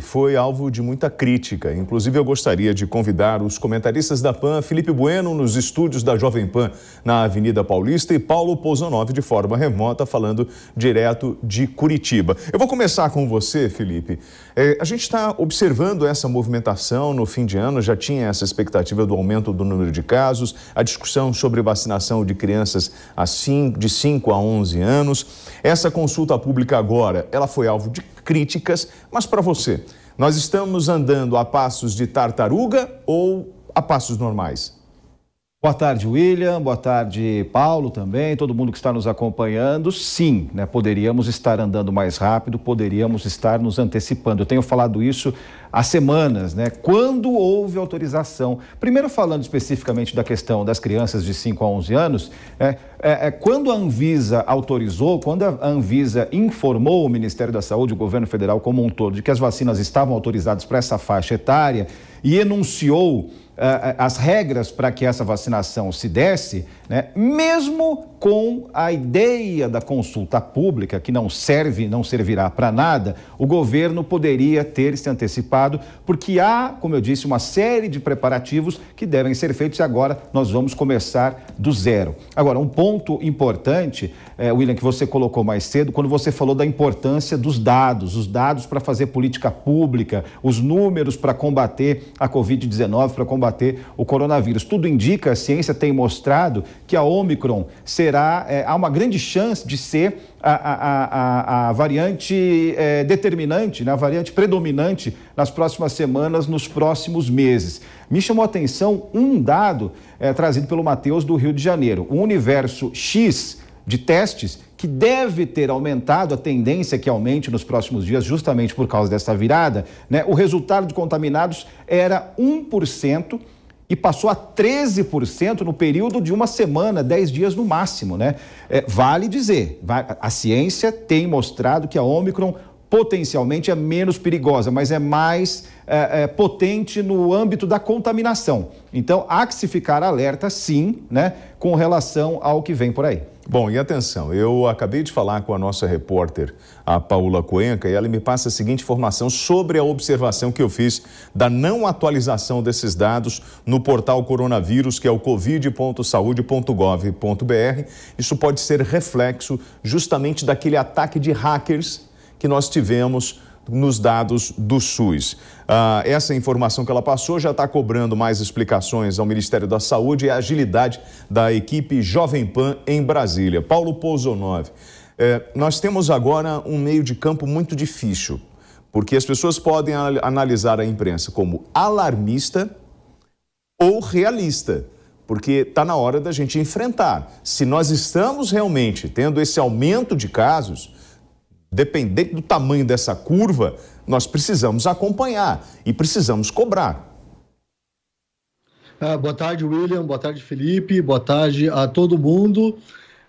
Foi alvo de muita crítica. Inclusive, eu gostaria de convidar os comentaristas da PAN, Felipe Bueno, nos estúdios da Jovem Pan, na Avenida Paulista, e Paulo Pozonov, de forma remota, falando direto de Curitiba. Eu vou começar com você, Felipe. É, a gente está observando essa movimentação no fim de ano, já tinha essa expectativa do aumento do número de casos, a discussão sobre vacinação de crianças assim, de 5 a 11 anos. Essa consulta pública agora, ela foi alvo de críticas, mas para você, nós estamos andando a passos de tartaruga ou a passos normais? Boa tarde, William. Boa tarde, Paulo também, todo mundo que está nos acompanhando. Sim, né, poderíamos estar andando mais rápido, poderíamos estar nos antecipando. Eu tenho falado isso há semanas, né? Quando houve autorização? Primeiro, falando especificamente da questão das crianças de 5 a 11 anos, é, é, é, quando a Anvisa autorizou, quando a Anvisa informou o Ministério da Saúde, o governo federal como um todo, de que as vacinas estavam autorizadas para essa faixa etária e enunciou as regras para que essa vacinação se desse, né, mesmo com a ideia da consulta pública, que não serve, não servirá para nada, o governo poderia ter se antecipado, porque há, como eu disse, uma série de preparativos que devem ser feitos e agora nós vamos começar do zero. Agora, um ponto importante, é, William, que você colocou mais cedo, quando você falou da importância dos dados, os dados para fazer política pública, os números para combater a Covid-19, para combater combater o coronavírus. Tudo indica, a ciência tem mostrado, que a Omicron será, é, há uma grande chance de ser a, a, a, a variante é, determinante, né, a variante predominante nas próximas semanas, nos próximos meses. Me chamou a atenção um dado é, trazido pelo Matheus do Rio de Janeiro. O universo X de testes, que deve ter aumentado, a tendência é que aumente nos próximos dias, justamente por causa dessa virada, né? o resultado de contaminados era 1% e passou a 13% no período de uma semana, 10 dias no máximo, né? É, vale dizer, a ciência tem mostrado que a Omicron potencialmente é menos perigosa, mas é mais é, é, potente no âmbito da contaminação. Então, há que se ficar alerta, sim, né, com relação ao que vem por aí. Bom, e atenção, eu acabei de falar com a nossa repórter, a Paula Cuenca, e ela me passa a seguinte informação sobre a observação que eu fiz da não atualização desses dados no portal coronavírus, que é o covid.saude.gov.br. Isso pode ser reflexo justamente daquele ataque de hackers que nós tivemos nos dados do SUS. Ah, essa informação que ela passou já está cobrando mais explicações ao Ministério da Saúde e a agilidade da equipe Jovem Pan em Brasília. Paulo Pouzonov, eh, é, nós temos agora um meio de campo muito difícil, porque as pessoas podem analisar a imprensa como alarmista ou realista porque está na hora da gente enfrentar. Se nós estamos realmente tendo esse aumento de casos, dependente do tamanho dessa curva, nós precisamos acompanhar e precisamos cobrar. Ah, boa tarde, William. Boa tarde, Felipe. Boa tarde a todo mundo.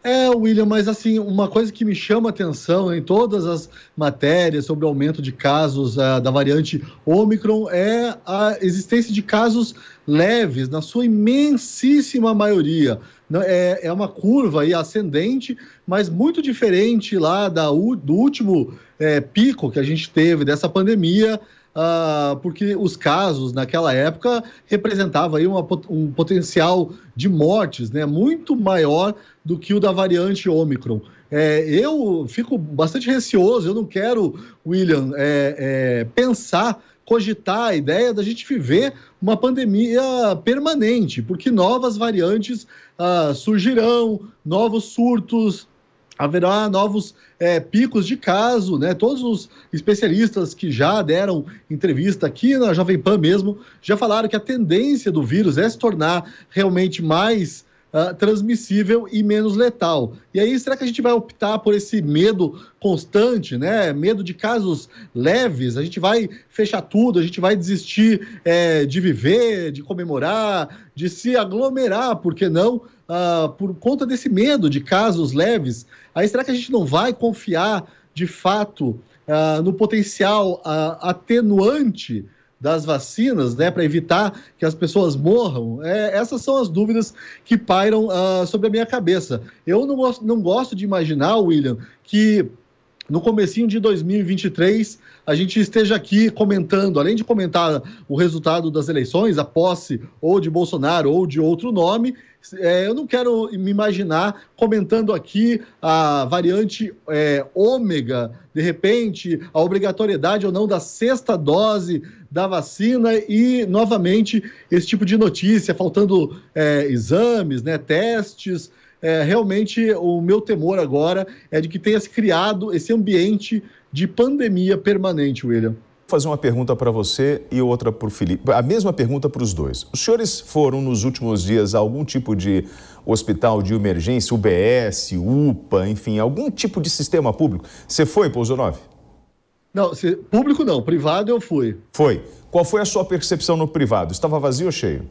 É, William, mas assim, uma coisa que me chama atenção em todas as matérias sobre o aumento de casos uh, da variante Omicron é a existência de casos leves, na sua imensíssima maioria. É, é uma curva aí ascendente, mas muito diferente lá da, do último é, pico que a gente teve dessa pandemia, uh, porque os casos naquela época representavam aí uma, um potencial de mortes né, muito maior do que o da variante Omicron. É, eu fico bastante receoso, eu não quero, William, é, é, pensar, cogitar a ideia da gente viver uma pandemia permanente, porque novas variantes ah, surgirão, novos surtos, haverá novos é, picos de caso, né? Todos os especialistas que já deram entrevista aqui na Jovem Pan mesmo já falaram que a tendência do vírus é se tornar realmente mais uh, transmissível e menos letal. E aí, será que a gente vai optar por esse medo constante, né? Medo de casos leves? A gente vai fechar tudo, a gente vai desistir é, de viver, de comemorar, de se aglomerar, por que não? uh, por conta desse medo de casos leves? Aí será que a gente não vai confiar de fato uh, no potencial uh, atenuante das vacinas, né, para evitar que as pessoas morram? É, essas são as dúvidas que pairam sobre a minha cabeça. Eu não gosto, não gosto de imaginar, William, que no comecinho de 2023 a gente esteja aqui comentando, além de comentar o resultado das eleições, a posse ou de Bolsonaro ou de outro nome, é, eu não quero me imaginar comentando aqui a variante é, ômega, de repente, a obrigatoriedade ou não da sexta dose da vacina e, novamente, esse tipo de notícia, faltando é, exames, né, testes. É, realmente, o meu temor agora é de que tenha se criado esse ambiente de pandemia permanente, William fazer uma pergunta para você e outra para o Felipe. A mesma pergunta para os dois. Os senhores foram nos últimos dias a algum tipo de hospital de emergência, UBS, UPA, enfim, algum tipo de sistema público? Você foi, z9 Não, se... público não, privado eu fui. Foi. Qual foi a sua percepção no privado? Estava vazio ou cheio?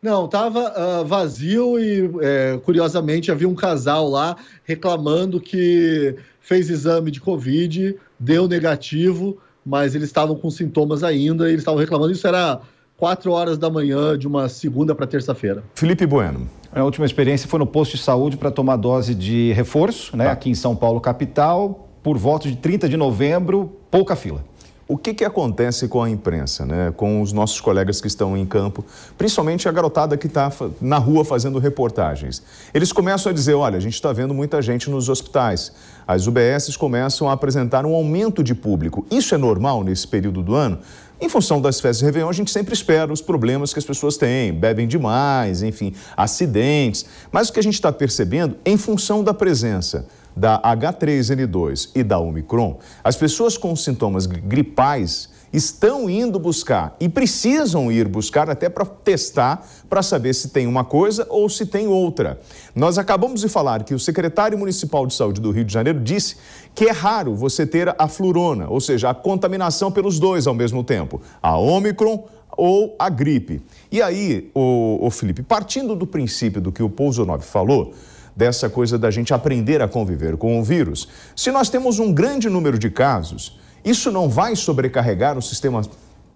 Não, estava uh, ah, vazio e, é, curiosamente, havia um casal lá reclamando que fez exame de Covid, deu negativo, mas eles estavam com sintomas ainda e eles estavam reclamando. Isso era 4 horas da manhã de uma segunda para terça-feira. Felipe Bueno. A última experiência foi no posto de saúde para tomar dose de reforço, né? Tá. Aqui em São Paulo, capital, por volta de 30 de novembro, pouca fila. O que, que acontece com a imprensa, né? com os nossos colegas que estão em campo, principalmente a garotada que está na rua fazendo reportagens? Eles começam a dizer: olha, a gente está vendo muita gente nos hospitais. As UBSs começam a apresentar um aumento de público. Isso é normal nesse período do ano? Em função das festas de Réveillon, a gente sempre espera os problemas que as pessoas têm, bebem demais, enfim, acidentes. Mas o que a gente está percebendo, em função da presença da H3N2 e da Omicron, as pessoas com sintomas gripais estão indo buscar e precisam ir buscar até para testar, para saber se tem uma coisa ou se tem outra. Nós acabamos de falar que o secretário municipal de saúde do Rio de Janeiro disse que é raro você ter a flurona, ou seja, a contaminação pelos dois ao mesmo tempo, a Omicron ou a gripe. E aí, o, o Felipe, partindo do princípio do que o Pouso 9 falou, dessa coisa da gente aprender a conviver com o vírus. Se nós temos um grande número de casos, isso não vai sobrecarregar o sistema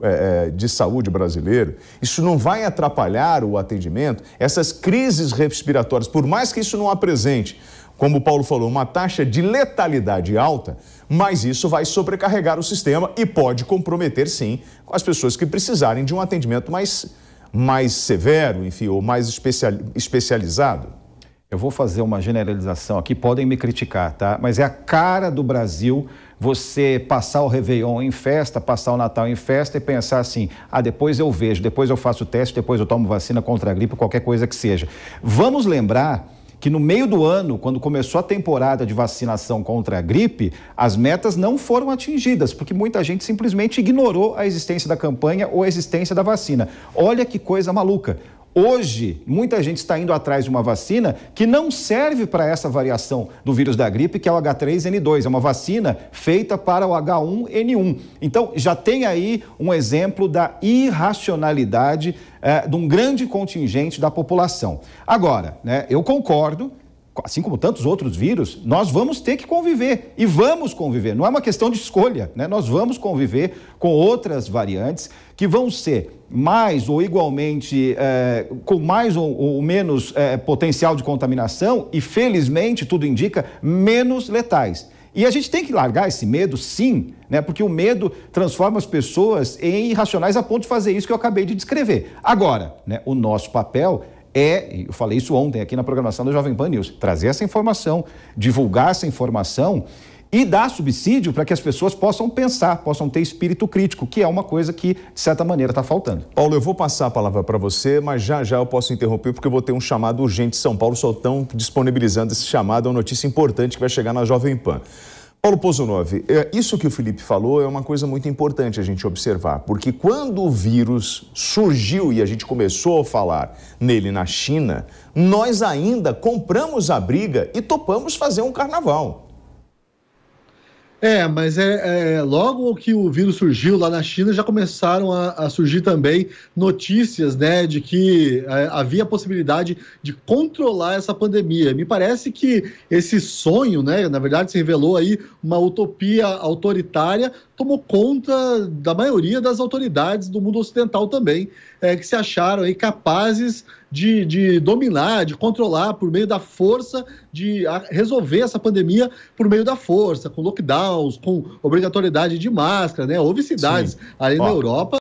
é, é, de saúde brasileiro, isso não vai atrapalhar o atendimento. Essas crises respiratórias, por mais que isso não apresente, como o Paulo falou, uma taxa de letalidade alta, mas isso vai sobrecarregar o sistema e pode comprometer, sim, as pessoas que precisarem de um atendimento mais, mais severo, enfim, ou mais especializado eu vou fazer uma generalização aqui, podem me criticar, tá? Mas é a cara do Brasil você passar o Réveillon em festa, passar o Natal em festa e pensar assim: ah, depois eu vejo, depois eu faço o teste, depois eu tomo vacina contra a gripe, qualquer coisa que seja. Vamos lembrar que no meio do ano, quando começou a temporada de vacinação contra a gripe, as metas não foram atingidas, porque muita gente simplesmente ignorou a existência da campanha ou a existência da vacina. Olha que coisa maluca. Hoje, muita gente está indo atrás de uma vacina que não serve para essa variação do vírus da gripe, que é o H3N2. É uma vacina feita para o H1N1. Então, já tem aí um exemplo da irracionalidade eh, de um grande contingente da população. Agora, né, eu concordo assim como tantos outros vírus, nós vamos ter que conviver e vamos conviver. Não é uma questão de escolha, né? Nós vamos conviver com outras variantes que vão ser mais ou igualmente é, com mais ou, ou menos é, potencial de contaminação e, felizmente, tudo indica menos letais. E a gente tem que largar esse medo, sim, né? Porque o medo transforma as pessoas em irracionais a ponto de fazer isso que eu acabei de descrever. Agora, né, o nosso papel é, eu falei isso ontem aqui na programação da Jovem Pan News, trazer essa informação, divulgar essa informação e dar subsídio para que as pessoas possam pensar, possam ter espírito crítico, que é uma coisa que, de certa maneira, está faltando. Paulo, eu vou passar a palavra para você, mas já já eu posso interromper porque eu vou ter um chamado urgente de São Paulo, só estão disponibilizando esse chamado, é uma notícia importante que vai chegar na Jovem Pan. Paulo Pozonov, é, isso que o Felipe falou é uma coisa muito importante a gente observar, porque quando o vírus surgiu e a gente começou a falar nele na China, nós ainda compramos a briga e topamos fazer um carnaval. É, mas é, é, logo que o vírus surgiu lá na China, já começaram a, a surgir também notícias, né, de que é, havia a possibilidade de controlar essa pandemia. Me parece que esse sonho, né, na verdade se revelou aí uma utopia autoritária, tomou conta da maioria das autoridades do mundo ocidental também, é, que se acharam aí capazes de, de dominar, de controlar por meio da força, de resolver essa pandemia por meio da força, com lockdowns, com obrigatoriedade de máscara, né? Houve cidades Sim. ali Ó. na Europa